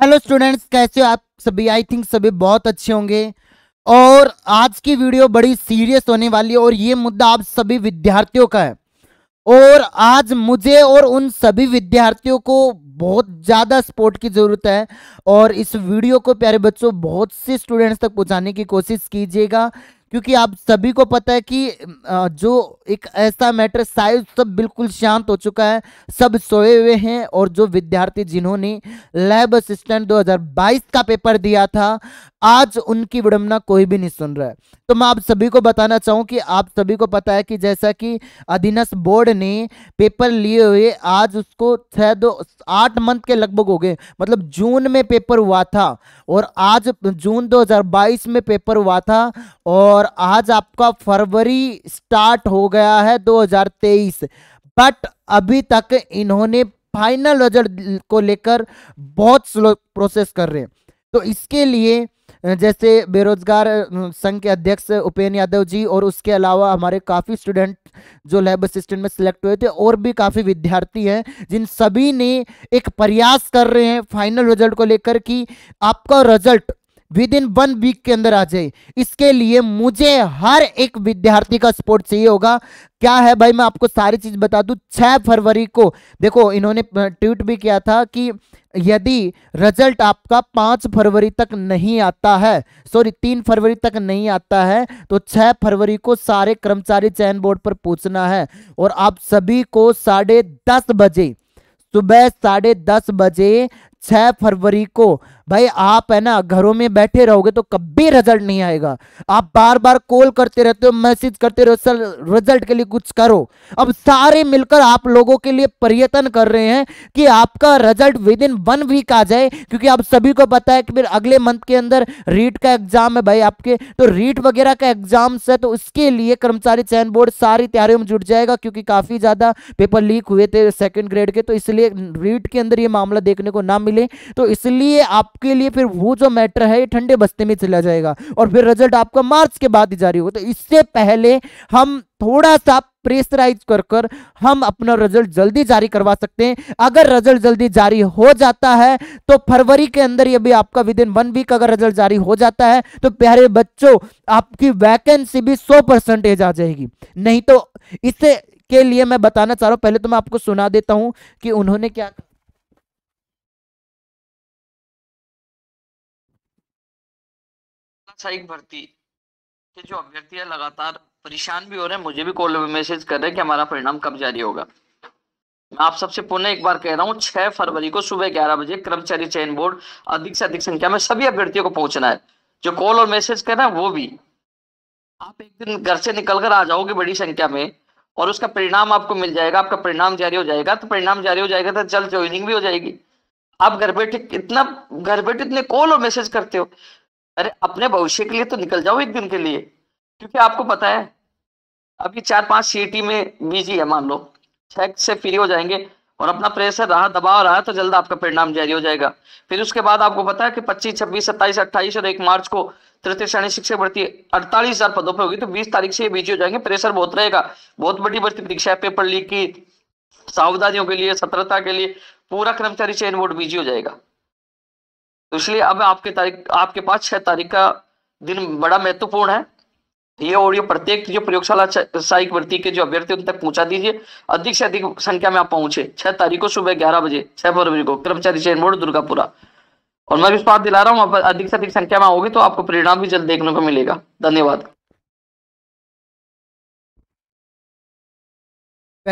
hello students कैसे हो आप सभी आई थिंक सभी बहुत अच्छे होंगे और आज की वीडियो बड़ी सीरियस होने वाली है और ये मुद्दा आप सभी विद्यार्थियों का है और आज मुझे और उन सभी विद्यार्थियों को बहुत ज़्यादा सपोर्ट की ज़रूरत है और इस वीडियो को प्यारे बच्चों बहुत से स्टूडेंट्स तक पहुँचाने की कोशिश कीजिएगा क्योंकि आप सभी को पता है कि जो एक ऐसा मैटर साइज सब बिल्कुल शांत हो चुका है सब सोए हुए हैं और जो विद्यार्थी जिन्होंने लैब असिस्टेंट 2022 का पेपर दिया था आज उनकी विडम्बना कोई भी नहीं सुन रहा है तो मैं आप सभी को बताना चाहूँ कि आप सभी को पता है कि जैसा कि अधीनस्थ बोर्ड ने पेपर लिए हुए आज उसको छः दो आठ सात मंथ के लगभग हो गए मतलब जून में पेपर हुआ था और आज जून 2022 में पेपर हुआ था और आज आपका फरवरी स्टार्ट हो गया है 2023 बट अभी तक इन्होंने फाइनल रिजल्ट को लेकर बहुत स्लो प्रोसेस कर रहे हैं तो इसके लिए जैसे बेरोजगार संघ के अध्यक्ष उपेन्द्र यादव जी और उसके अलावा हमारे काफ़ी स्टूडेंट जो लैब असिस्टेंट में सिलेक्ट हुए थे और भी काफ़ी विद्यार्थी हैं जिन सभी ने एक प्रयास कर रहे हैं फाइनल रिजल्ट को लेकर कि आपका result within one week के अंदर आ जाए इसके लिए मुझे हर एक विद्यार्थी का सपोर्ट चाहिए होगा क्या है भाई मैं आपको सारी चीज बता दू छह फरवरी को देखो इन्होंने ट्वीट भी किया था कि यदि रिजल्ट आपका पांच फरवरी तक नहीं आता है सॉरी तीन फरवरी तक नहीं आता है तो छह फरवरी को सारे कर्मचारी चयन बोर्ड पर पूछना है और आप सभी को साढ़े दस बजे सुबह साढ़े दस बजे छह फरवरी को भाई आप है ना घरों में बैठे रहोगे तो कभी रिजल्ट नहीं आएगा आप बार बार कॉल करते रहते हो मैसेज करते रहो सर रिजल्ट के लिए कुछ करो अब सारे मिलकर आप लोगों के लिए प्रयत्न कर रहे हैं कि आपका result within one week आ जाए क्योंकि आप सभी को पता है कि फिर अगले मंथ के अंदर रीट का एग्जाम है भाई आपके तो रीट वगैरह का एग्जाम्स है तो उसके लिए कर्मचारी चयन बोर्ड सारी तैयारियों में जुट जाएगा क्योंकि काफी ज्यादा पेपर लीक हुए थे सेकेंड ग्रेड के तो इसलिए रीट के अंदर ये मामला देखने को ना मिले तो इसलिए आप आपके लिए फिर वो जो मैटर है ये ठंडे बस्ते में चला जाएगा और फिर रिजल्ट आपका मार्च के बाद ही जारी होगा तो इससे पहले हम थोड़ा सा प्रेशराइज कर कर हम अपना रिजल्ट जल्दी जारी करवा सकते हैं अगर रिजल्ट जल्दी जारी हो जाता है तो फरवरी के अंदर ये भी आपका विद इन वन वीक अगर रिजल्ट जारी हो जाता है तो प्यारे बच्चों आपकी वैकेंसी भी सौ परसेंटेज आ जाएगी नहीं तो इससे के लिए मैं बताना चाह रहा हूं पहले तो मैं आपको सुना देता हूं कि उन्होंने क्या व्यावसायिक भर्ती के जो अभ्यर्थी है लगातार परेशान भी हो रहे हैं मुझे भी कॉल मैसेज कर रहे हैं कि हमारा परिणाम कब जारी होगा मैं आप सबसे पुनः एक बार कह रहा हूँ छह फरवरी को सुबह ग्यारह बजे कर्मचारी चयन बोर्ड अधिक से अधिक संख्या में सभी अभ्यर्थियों को पहुंचना है जो कॉल और मैसेज कर रहे हैं वो भी आप एक दिन घर से निकलकर आ जाओगे बड़ी संख्या में और उसका परिणाम आपको मिल जाएगा आपका परिणाम जारी हो जाएगा तो परिणाम जारी हो जाएगा तो जल्द ज्वाइनिंग भी हो जाएगी आप घर बैठे इतना घर बैठे इतने कॉल और मैसेज करते हो अरे अपने भविष्य के लिए तो निकल जाओ एक दिन के लिए क्योंकि आपको पता है अभी चार पांच सीटी में बिजी है मान लो छह से फ्री हो जाएंगे और अपना प्रेशर रहा दबाव रहा तो जल्द आपका परिणाम जारी हो जाएगा फिर उसके बाद आपको पता है कि 25, 26, 27, 28 और 1 मार्च को तृतीय श्रेणी शिक्षक भर्ती अड़तालीस हजार पदों पर होगी तो 20 तारीख से ये बिजी हो जाएंगे प्रेशर बहुत रहेगा बहुत बड़ी भर्ती परीक्षा पेपर लीक की सावधानियों के लिए सतर्कता के लिए पूरा कर्मचारी चयन बोर्ड बिजी हो जाएगा तो इसलिए अब आपके तारीख आपके पास छह तारीख का दिन बड़ा महत्वपूर्ण है ये और ये प्रत्येक जो प्रयोगशाला सहायक वृत्ति के जो अभ्यर्थी उन तक पहुंचा दीजिए अधिक से अधिक संख्या में आप पहुंचे छह तारीख को सुबह ग्यारह बजे छह फरवरी को कर्मचारी चयन बोर्ड दुर्गापुरा और मैं विश्वास दिला रहा हूँ अधिक से अधिक संख्या में आओगे तो आपको परिणाम भी जल्द देखने को मिलेगा धन्यवाद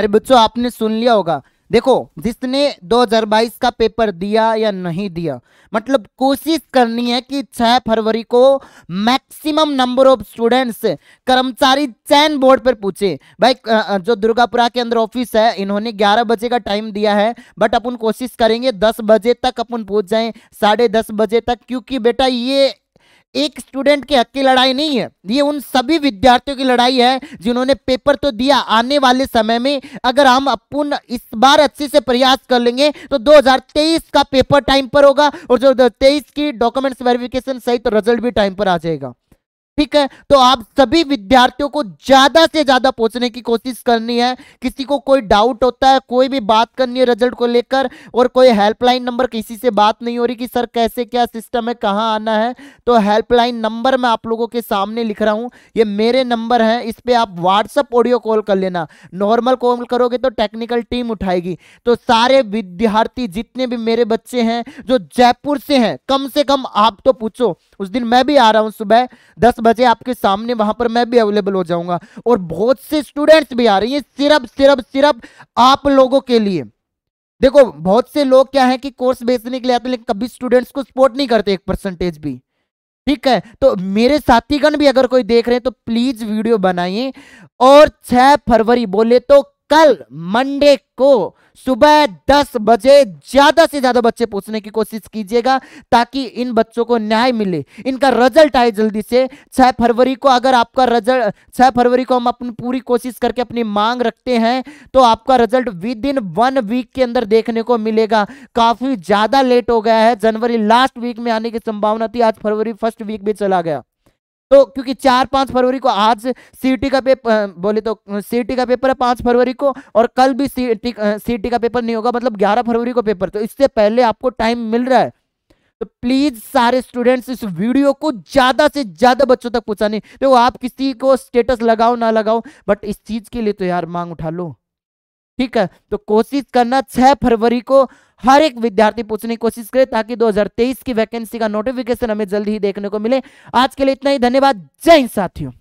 अरे बच्चों आपने सुन लिया होगा देखो जिसने 2022 का पेपर दिया या नहीं दिया मतलब कोशिश करनी है कि 6 फरवरी को मैक्सिमम नंबर ऑफ स्टूडेंट्स कर्मचारी चयन बोर्ड पर पूछे भाई जो दुर्गापुरा के अंदर ऑफिस है इन्होंने 11 बजे का टाइम दिया है बट अपन कोशिश करेंगे 10 बजे तक अपन पहुंच जाए साढ़े दस बजे तक क्योंकि बेटा ये एक स्टूडेंट के हक की लड़ाई नहीं है ये उन सभी विद्यार्थियों की लड़ाई है जिन्होंने पेपर तो दिया आने वाले समय में अगर हम अपन इस बार अच्छे से प्रयास कर लेंगे तो 2023 का पेपर टाइम पर होगा और जो 2023 की डॉक्यूमेंट्स वेरिफिकेशन सहित तो रिजल्ट भी टाइम पर आ जाएगा ठीक है तो आप सभी विद्यार्थियों को ज्यादा से ज्यादा पहुंचने की कोशिश करनी है किसी को कोई डाउट होता है कोई भी बात करनी है रिजल्ट को लेकर और कोई हेल्पलाइन नंबर किसी से बात नहीं हो रही कि सर कैसे क्या सिस्टम है कहां आना है तो हेल्पलाइन नंबर मैं आप लोगों के सामने लिख रहा हूँ ये मेरे नंबर है इस पर आप व्हाट्सअप ऑडियो कॉल कर लेना नॉर्मल कॉल करोगे तो टेक्निकल टीम उठाएगी तो सारे विद्यार्थी जितने भी मेरे बच्चे हैं जो जयपुर से हैं कम से कम आप तो पूछो उस दिन मैं भी आ रहा हूं सुबह दस बजे आपके सामने वहां पर मैं भी अवेलेबल हो जाऊंगा और बहुत से स्टूडेंट्स भी आ रही हैं सिर्फ सिर्फ सिर्फ आप लोगों के लिए देखो बहुत से लोग क्या है कि कोर्स बेचने के लिए आते हैं लेकिन कभी स्टूडेंट्स को सपोर्ट नहीं करते एक परसेंटेज भी ठीक है तो मेरे साथीगण भी अगर कोई देख रहे हैं तो प्लीज वीडियो बनाइए और 6 फरवरी बोले तो कल मंडे को सुबह 10 बजे ज्यादा से ज्यादा बच्चे पूछने की कोशिश कीजिएगा ताकि इन बच्चों को न्याय मिले इनका रिजल्ट आए जल्दी से 6 फरवरी को अगर आपका रिजल्ट 6 फरवरी को हम अपनी पूरी कोशिश करके अपनी मांग रखते हैं तो आपका result within one week के अंदर देखने को मिलेगा काफी ज्यादा लेट हो गया है जनवरी लास्ट वीक में आने की संभावना थी आज फरवरी फर्स्ट वीक भी चला गया तो क्योंकि चार पांच फरवरी को आज सीटी का पेपर बोले तो सीटी का पेपर है पांच फरवरी को और कल भी सीटी सीटी का पेपर नहीं होगा मतलब ग्यारह फरवरी को पेपर तो इससे पहले आपको टाइम मिल रहा है तो प्लीज सारे स्टूडेंट्स इस वीडियो को ज्यादा से ज्यादा बच्चों तक पहुंचाने देखो तो आप किसी को स्टेटस लगाओ ना लगाओ बट इस चीज के लिए तो यार मांग उठा लो ठीक है तो कोशिश करना छह फरवरी को हर एक विद्यार्थी पूछने की कोशिश करे ताकि 2023 की वैकेंसी का नोटिफिकेशन हमें जल्द ही देखने को मिले आज के लिए इतना ही धन्यवाद जय हिंद साथियों